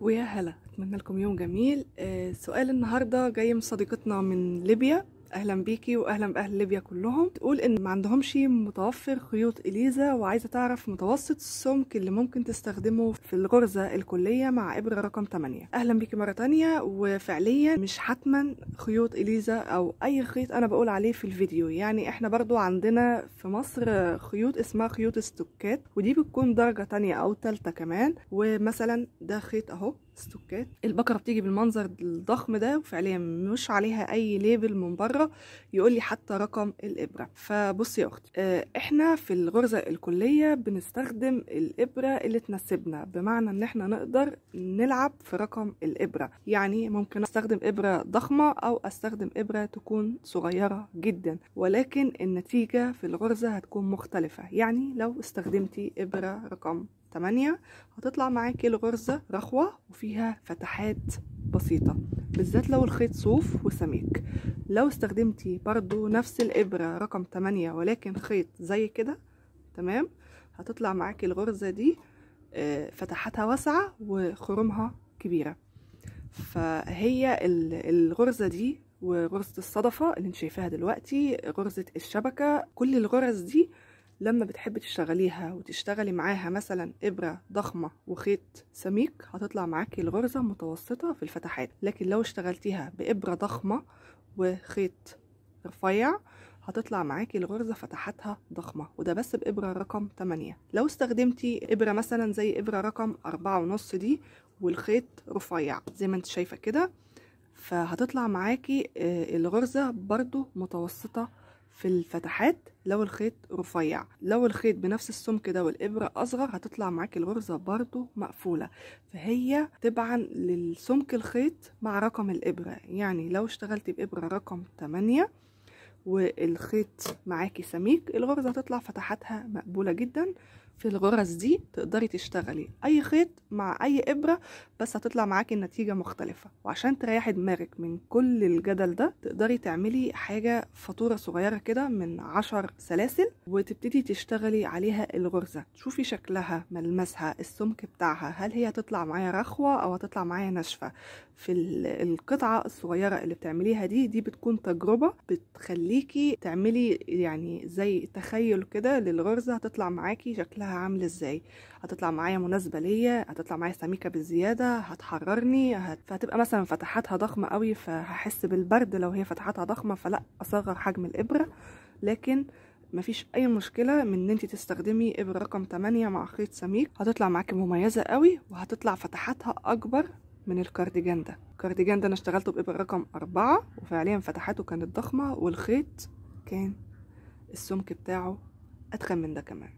ويا هلا اتمنى لكم يوم جميل آه، سؤال النهارده جاي من صديقتنا من ليبيا اهلا بيكي واهلا باهل ليبيا كلهم تقول ان ما عندهمش متوفر خيوط اليزا وعايزه تعرف متوسط السمك اللي ممكن تستخدمه في الغرزه الكليه مع ابره رقم 8 اهلا بيكي مره تانية وفعليا مش حتما خيوط اليزا او اي خيط انا بقول عليه في الفيديو يعني احنا برضو عندنا في مصر خيوط اسمها خيوط استوكات ودي بتكون درجه تانية او تالتة كمان ومثلا ده خيط اهو ستوكات البكره بتيجي بالمنظر الضخم ده وفعليا مش عليها اي ليبل من بره يقول لي حتى رقم الابره فبصي يا اختي اه احنا في الغرزه الكليه بنستخدم الابره اللي تناسبنا بمعنى ان احنا نقدر نلعب في رقم الابره يعني ممكن استخدم ابره ضخمه او استخدم ابره تكون صغيره جدا ولكن النتيجه في الغرزه هتكون مختلفه يعني لو استخدمتي ابره رقم تمانية هتطلع معاكي الغرزة رخوة وفيها فتحات بسيطة بالذات لو الخيط صوف وسميك لو استخدمتي برضو نفس الإبرة رقم تمانية ولكن خيط زي كده تمام هتطلع معاكي الغرزة دي آه، فتحاتها واسعة وخرومها كبيرة فهي الغرزة دي وغرزة الصدفة اللي انت شايفاها دلوقتي غرزة الشبكة كل الغرز دي لما بتحبي تشتغليها وتشتغلي معاها مثلا إبرة ضخمة وخيط سميك هتطلع معاكي الغرزة متوسطة في الفتحات لكن لو اشتغلتيها بإبرة ضخمة وخيط رفيع هتطلع معاكي الغرزة فتحاتها ضخمة وده بس بإبرة رقم 8 لو استخدمتي إبرة مثلا زي إبرة رقم 4.5 دي والخيط رفيع زي ما انت شايفة كده فهتطلع معاكي آه، الغرزة برضو متوسطة في الفتحات لو الخيط رفيع لو الخيط بنفس السمك ده والإبرة أصغر هتطلع معاك الغرزة برضو مقفولة فهي تبعا للسمك الخيط مع رقم الإبرة يعني لو اشتغلتي بإبرة رقم 8 والخيط معاكي سميك الغرزة هتطلع فتحاتها مقبولة جدا في الغرز دي تقدري تشتغلي اي خيط مع اي ابرة بس هتطلع معاكي النتيجة مختلفة وعشان تريحي دماغك من كل الجدل ده تقدري تعملي حاجة فاتورة صغيرة كده من عشر سلاسل وتبتدي تشتغلي عليها الغرزة تشوفي شكلها ملمسها السمك بتاعها هل هي هتطلع معايا رخوة او هتطلع معايا ناشفة في القطعة الصغيرة اللي بتعمليها دي دي بتكون تجربة بتخلي خليكي تعملي يعني زي تخيل كده للغرزة هتطلع معاكي شكلها عامل ازاي هتطلع معايا مناسبة ليا هتطلع معايا سميكة بالزيادة هتحررني هت... فهتبقى مثلا فتحاتها ضخمة قوي فهحس بالبرد لو هي فتحاتها ضخمة فلا اصغر حجم الابرة لكن مفيش اي مشكله من ان انت تستخدمي ابره رقم 8 مع خيط سميك هتطلع معاكي مميزه قوي وهتطلع فتحاتها اكبر من الكارديجان ده الكارديجان ده انا اشتغلته بابر رقم أربعة وفعليا فتحاته كانت ضخمة والخيط كان السمك بتاعه اتخن من ده كمان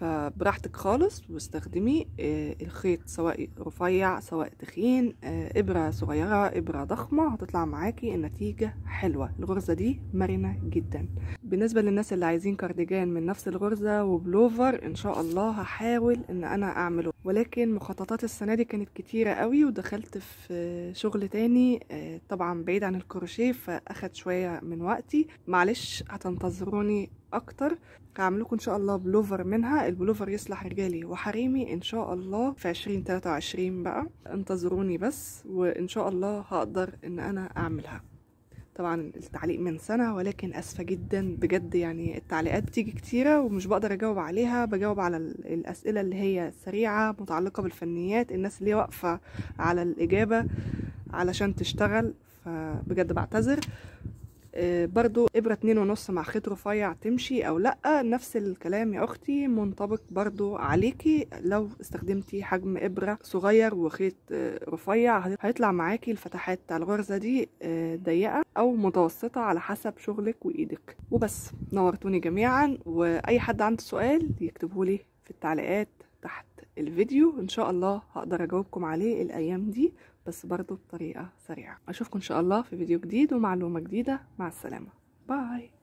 فبراحتك خالص واستخدمي آه، الخيط سواء رفيع سواء تخين آه، إبرة صغيرة إبرة ضخمة هتطلع معاكي النتيجة حلوة الغرزة دي مرنة جدا بالنسبة للناس اللي عايزين كارديجان من نفس الغرزة وبلوفر إن شاء الله هحاول إن أنا أعمله ولكن مخططات السنة دي كانت كتيرة قوي ودخلت في شغل تاني آه، طبعا بعيد عن الكروشيه فأخد شوية من وقتي معلش هتنتظروني أكتر هعملكم إن شاء الله بلوفر منها البلوفر يصلح رجالي وحريمي ان شاء الله في 2023 بقى انتظروني بس وان شاء الله هقدر ان انا اعملها طبعا التعليق من سنة ولكن أسفة جدا بجد يعني التعليقات بتيجي كتيرة ومش بقدر أجاوب عليها بجاوب على الأسئلة اللي هي سريعة متعلقة بالفنيات الناس اللي واقفة على الإجابة علشان تشتغل فبجد بعتذر آه، برضو ابرة اتنين ونص مع خيط رفيع تمشي او لا نفس الكلام يا اختي منطبق برضو عليكي لو استخدمتي حجم ابرة صغير وخيط آه، رفيع هيطلع معاكي الفتحات بتاع الغرزة دي آه، ضيقة او متوسطة على حسب شغلك وايدك وبس نورتوني جميعا واي حد عنده سؤال يكتبهولي في التعليقات تحت الفيديو ان شاء الله هقدر اجاوبكم عليه الايام دي بس برضو بطريقة سريعة اشوفكم ان شاء الله في فيديو جديد ومعلومة جديدة مع السلامة باي